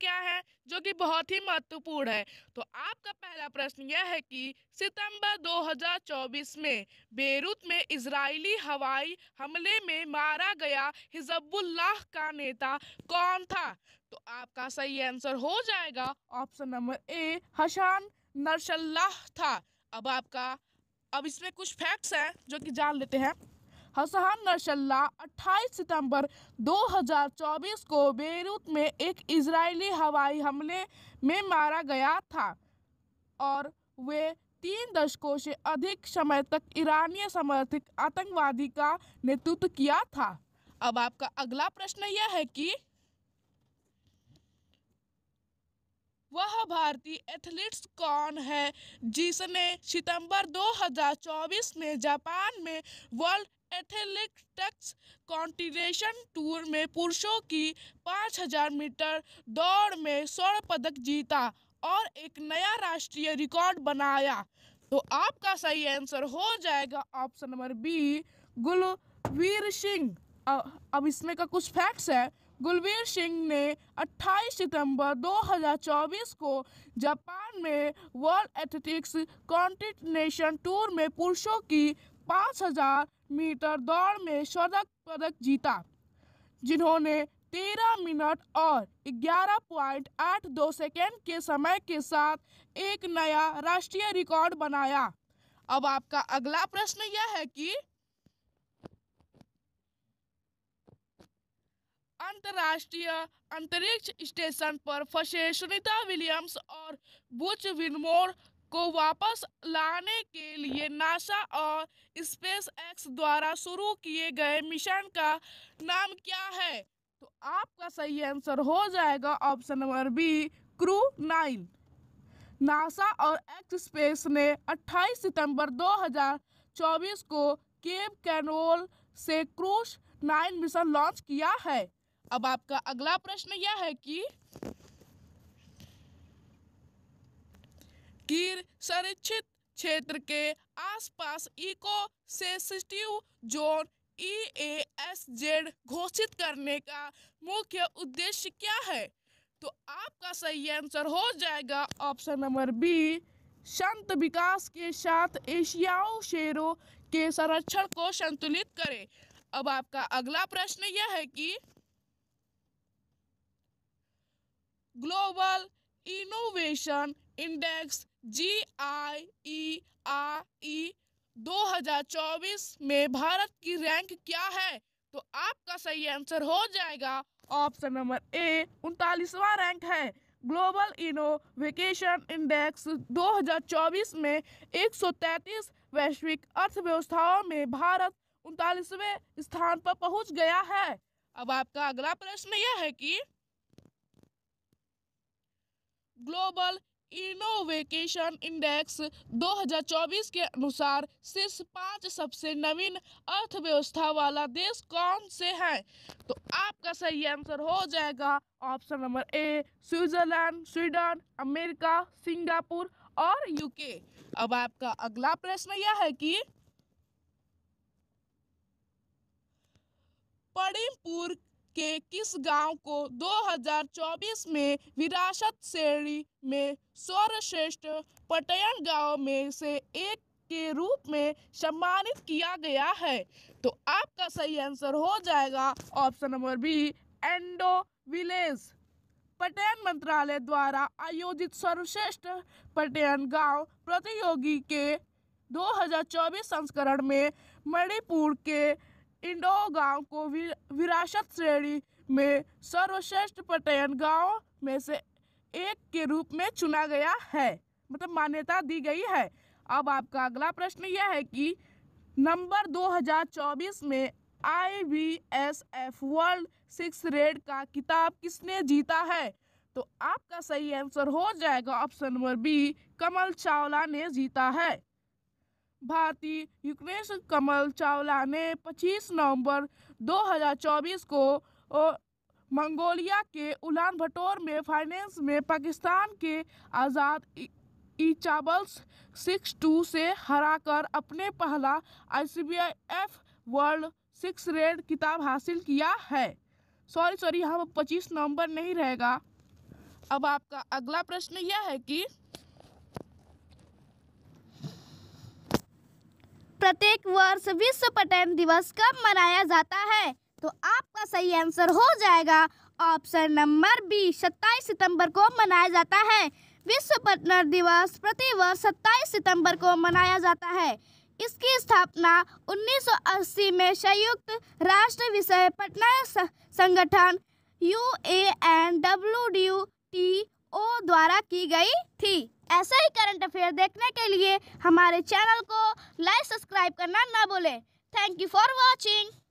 क्या है जो कि बहुत ही महत्वपूर्ण है तो आपका पहला प्रश्न यह है कि सितंबर 2024 में बेरूत में इजरायली हवाई हमले में मारा गया हिजबुल्लाह का नेता कौन था तो आपका सही आंसर हो जाएगा option number A Hassan Nasrallah था अब आपका अब इसमें कुछ फैक्ट्स हैं जो कि जान लेते हैं हसहान नशल्ला 28 सितंबर 2024 को बेरूत में एक इजरायली हवाई हमले में मारा गया था और वे तीन दशकों से अधिक समय तक ईरानी समर्थित आतंकवादी का नेतृत्व किया था अब आपका अगला प्रश्न यह है कि वह भारतीय एथलीट्स कौन है जिसने सितंबर 2024 में जापान में वर्ल्ड एथलेटिक्स कॉन्टिनेशन टूर में पुरुषों की 5000 मीटर दौड़ में स्वर्ण पदक जीता और एक नया राष्ट्रीय रिकॉर्ड बनाया तो आपका सही आंसर हो जाएगा option number B Gulveer Singh अब इसमें का कुछ फैक्ट्स है गुलवीर सिंह ने 28 सितंबर 2024 को जापान में वर्ल्ड एथलेटिक्स कॉन्टिनेशन टूर में पुरुषों की 5000 मीटर दौड़ में स्वर्ण पदक जीता जिन्होंने 13 मिनट और 11.82 सेकेंड के समय के साथ एक नया राष्ट्रीय रिकॉर्ड बनाया अब आपका अगला प्रश्न यह है कि अंतर्राष्ट्रीय अंतरिक्ष स्टेशन पर फंसे सुनीता विलियम्स और बुच विनमोर को वापस लाने के लिए नासा और स्पेस एक्स द्वारा शुरू किए गए मिशन का नाम क्या है तो आपका सही आंसर हो जाएगा option number B crew nine NASA और एक्स स्पेस ने 28 सितंबर 2024 को केप कैनोल से क्रूज नाइन मिशन लॉन्च किया है अब आपका अगला प्रश्न यह है कि गिर संरक्षित क्षेत्र के आसपास eco sensitive zone E A S Z घोषित करने का मुख्य उद्देश्य क्या है तो आपका सही आंसर हो जाएगा ऑप्शन नंबर बी संत विकास के साथ एशियाओं शेरों के संरक्षण को संतुलित करें अब आपका अगला प्रश्न यह है कि global innovation index G I E E 2024 में भारत की रैंक क्या है तो आपका सही आंसर हो जाएगा ऑप्शन नंबर ए उनतालीसवा रैंक है ग्लोबल इनोवेशन इंडेक्स 2024 में 133 वैश्विक अर्थव्यवस्थाओं में भारत उनतालीसवें स्थान पर पहुंच गया है अब आपका अगला प्रश्न यह है कि ग्लोबल इनोवेकेशन इंडेक्स 2024 के अनुसार शीर्ष पांच सबसे नवीन अर्थव्यवस्था वाला देश कौन से हैं तो आपका सही आंसर हो जाएगा option number A Switzerland Sweden America Singapore और यूके अब आपका अगला प्रश्न यह है कि पड़ीमपुर के किस गांव को 2024 में विरासत श्रेणी में सर्वश्रेष्ठ पटयन गांव में से एक के रूप में सम्मानित किया गया है तो आपका सही आंसर हो जाएगा ऑप्शन नंबर बी एंडो विलेज पटेन मंत्रालय द्वारा आयोजित सर्वश्रेष्ठ पटेन गांव प्रतियोगी के 2024 संस्करण में मणिपुर के इंडो गांव को विरासत श्रेणी में सर्वश्रेष्ठ पटयन गांव में से एक के रूप में चुना गया है मतलब मान्यता दी गई है अब आपका अगला प्रश्न यह है कि नंबर 2024 में I B S F world six red का किताब किसने जीता है तो आपका सही आंसर हो जाएगा option number B Kamal Chawla ने जीता है भारती यूक्रेन कमल चावला ने 25 नवंबर 2024 को मंगोलिया के उलान भटोर में फाइनेंस में पाकिस्तान के आज़ाद इचाबल्स सिक्स टू से हराकर अपने पहला आईसीबीएफ वर्ल्ड सिक्स रेड किताब हासिल किया है सॉरी सॉरी यहाँ पर पच्चीस नवंबर नहीं रहेगा अब आपका अगला प्रश्न यह है कि प्रत्येक वर्ष विश्व पटेल दिवस कब मनाया जाता है तो आपका सही आंसर हो जाएगा ऑप्शन नंबर बी 27 सितंबर को मनाया जाता है विश्व पटनर दिवस प्रति वर्ष सत्ताईस सितंबर को मनाया जाता है इसकी स्थापना 1980 में संयुक्त राष्ट्र विषय पटना संगठन U A N W D T O द्वारा की गई ऐसे ही करंट अफेयर देखने के लिए हमारे चैनल को लाइक सब्सक्राइब करना ना भूलें थैंक यू फॉर वॉचिंग